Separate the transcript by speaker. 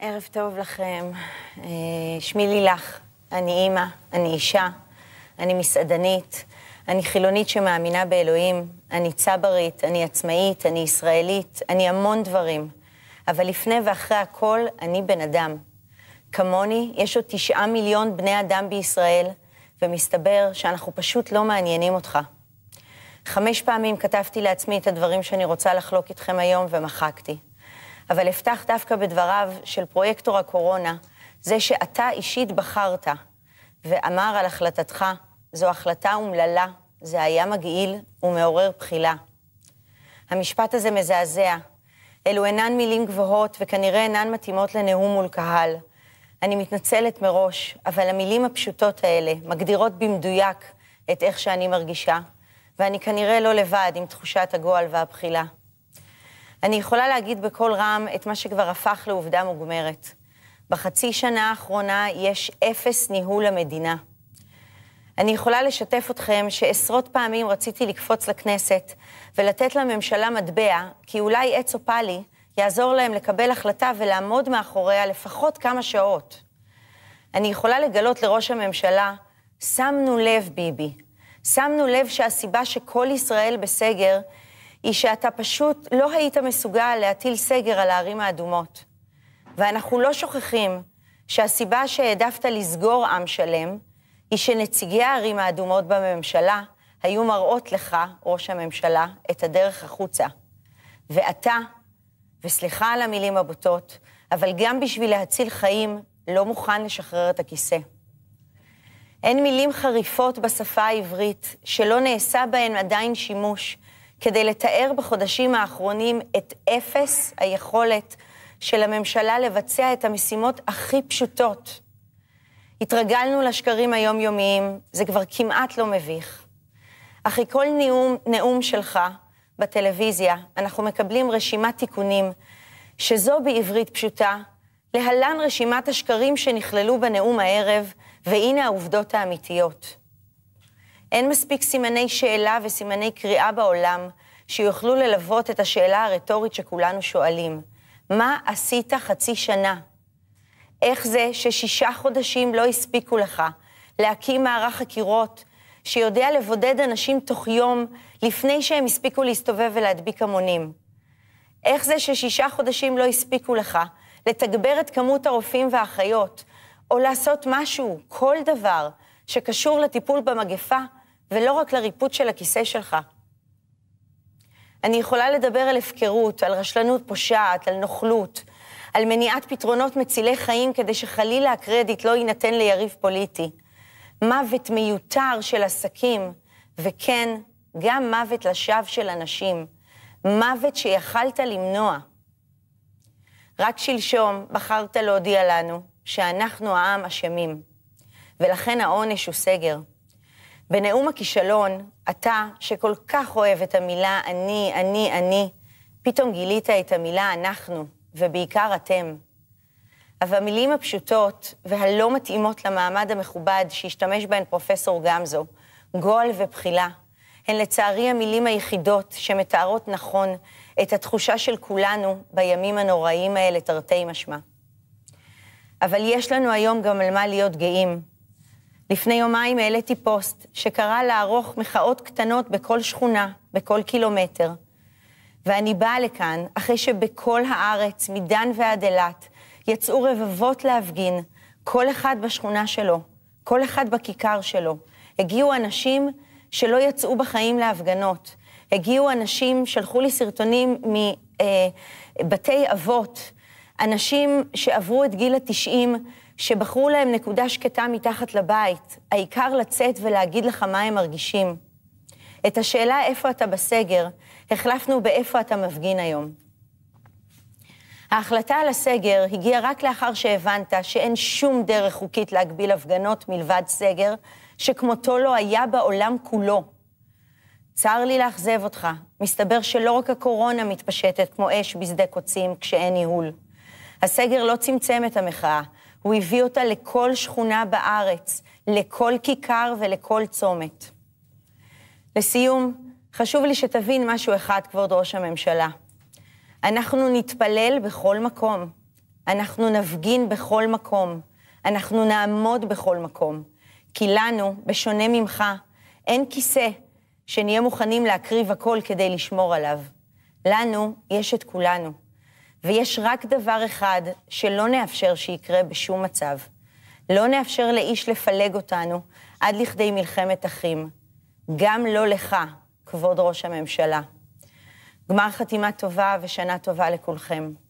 Speaker 1: ערב טוב לכם. אה, שמי לילך, אני אימא, אני אישה, אני מסעדנית, אני חילונית שמאמינה באלוהים, אני צברית, אני עצמאית, אני ישראלית, אני המון דברים. אבל לפני ואחרי הכל, אני בן אדם. כמוני, יש עוד תשעה מיליון בני אדם בישראל, ומסתבר שאנחנו פשוט לא מעניינים אותך. חמש פעמים כתבתי לעצמי את הדברים שאני רוצה לחלוק איתכם היום ומחקתי. אבל אפתח דווקא בדבריו של פרויקטור הקורונה, זה שאתה אישית בחרת ואמר על החלטתך, זו החלטה אומללה, זה היה מגעיל ומעורר בחילה. המשפט הזה מזעזע. אלו אינן מילים גבוהות וכנראה אינן מתאימות לנאום מול קהל. אני מתנצלת מראש, אבל המילים הפשוטות האלה מגדירות במדויק את איך שאני מרגישה, ואני כנראה לא לבד עם תחושת הגועל והבחילה. אני יכולה להגיד בקול רם את מה שכבר הפך לעובדה מוגמרת. בחצי שנה האחרונה יש אפס ניהול המדינה. אני יכולה לשתף אתכם שעשרות פעמים רציתי לקפוץ לכנסת ולתת לממשלה מטבע, כי אולי עץ או פאלי יעזור להם לקבל החלטה ולעמוד מאחוריה לפחות כמה שעות. אני יכולה לגלות לראש הממשלה, שמנו לב, ביבי, שמנו לב שהסיבה שכל ישראל בסגר היא שאתה פשוט לא היית מסוגל להטיל סגר על הערים האדומות. ואנחנו לא שוכחים שהסיבה שהעדפת לסגור עם שלם היא שנציגי הערים האדומות בממשלה היו מראות לך, ראש הממשלה, את הדרך החוצה. ואתה, וסליחה על המילים הבוטות, אבל גם בשביל להציל חיים, לא מוכן לשחרר את הכיסא. אין מילים חריפות בשפה העברית שלא נעשה בהן עדיין שימוש כדי לתאר בחודשים האחרונים את אפס היכולת של הממשלה לבצע את המשימות הכי פשוטות. התרגלנו לשקרים היומיומיים, זה כבר כמעט לא מביך. אחרי כל נאום, נאום שלך בטלוויזיה, אנחנו מקבלים רשימת תיקונים, שזו בעברית פשוטה, להלן רשימת השקרים שנכללו בנאום הערב, והנה העובדות האמיתיות. אין מספיק סימני שאלה וסימני קריאה בעולם שיוכלו ללוות את השאלה הרטורית שכולנו שואלים. מה עשית חצי שנה? איך זה ששישה חודשים לא הספיקו לך להקים מערך חקירות שיודע לבודד אנשים תוך יום לפני שהם הספיקו להסתובב ולהדביק המונים? איך זה ששישה חודשים לא הספיקו לך לתגבר את כמות הרופאים והאחיות, או לעשות משהו, כל דבר, שקשור לטיפול במגפה, ולא רק לריפוד של הכיסא שלך. אני יכולה לדבר על הפקרות, על רשלנות פושעת, על נוכלות, על מניעת פתרונות מצילי חיים כדי שחלילה הקרדיט לא יינתן ליריב פוליטי. מוות מיותר של עסקים, וכן, גם מוות לשווא של אנשים. מוות שיכלת למנוע. רק שלשום בחרת להודיע לנו שאנחנו העם אשמים, ולכן העונש הוא סגר. בנאום הכישלון, אתה, שכל כך אוהב את המילה אני, אני, אני, פתאום גילית את המילה אנחנו, ובעיקר אתם. אבל המילים הפשוטות והלא מתאימות למעמד המכובד שהשתמש בהן פרופסור גמזו, גועל ובחילה, הן לצערי המילים היחידות שמתארות נכון את התחושה של כולנו בימים הנוראים האלה, תרתי משמע. אבל יש לנו היום גם על מה להיות גאים. לפני יומיים העליתי פוסט שקרא לערוך מחאות קטנות בכל שכונה, בכל קילומטר. ואני באה לכאן אחרי שבכל הארץ, מדן ועד אילת, יצאו רבבות להפגין, כל אחד בשכונה שלו, כל אחד בכיכר שלו. הגיעו אנשים שלא יצאו בחיים להפגנות. הגיעו אנשים, שלחו לי סרטונים מבתי אה, אבות, אנשים שעברו את גיל התשעים, שבחרו להם נקודה שקטה מתחת לבית, העיקר לצאת ולהגיד לך מה הם מרגישים. את השאלה איפה אתה בסגר, החלפנו באיפה אתה מפגין היום. ההחלטה על הסגר הגיעה רק לאחר שהבנת שאין שום דרך חוקית להגביל הפגנות מלבד סגר, שכמותו לא היה בעולם כולו. צר לי לאכזב אותך, מסתבר שלא רק הקורונה מתפשטת כמו אש בשדה קוצים כשאין ניהול. הסגר לא צמצם את המחאה, הוא הביא אותה לכל שכונה בארץ, לכל כיכר ולכל צומת. לסיום, חשוב לי שתבין משהו אחד, כבוד ראש הממשלה. אנחנו נתפלל בכל מקום, אנחנו נפגין בכל מקום, אנחנו נעמוד בכל מקום, כי לנו, בשונה ממך, אין כיסא שנהיה מוכנים להקריב הכל כדי לשמור עליו. לנו יש את כולנו. ויש רק דבר אחד שלא נאפשר שיקרה בשום מצב. לא נאפשר לאיש לפלג אותנו עד לכדי מלחמת אחים. גם לא לך, כבוד ראש הממשלה. גמר חתימה טובה ושנה טובה לכולכם.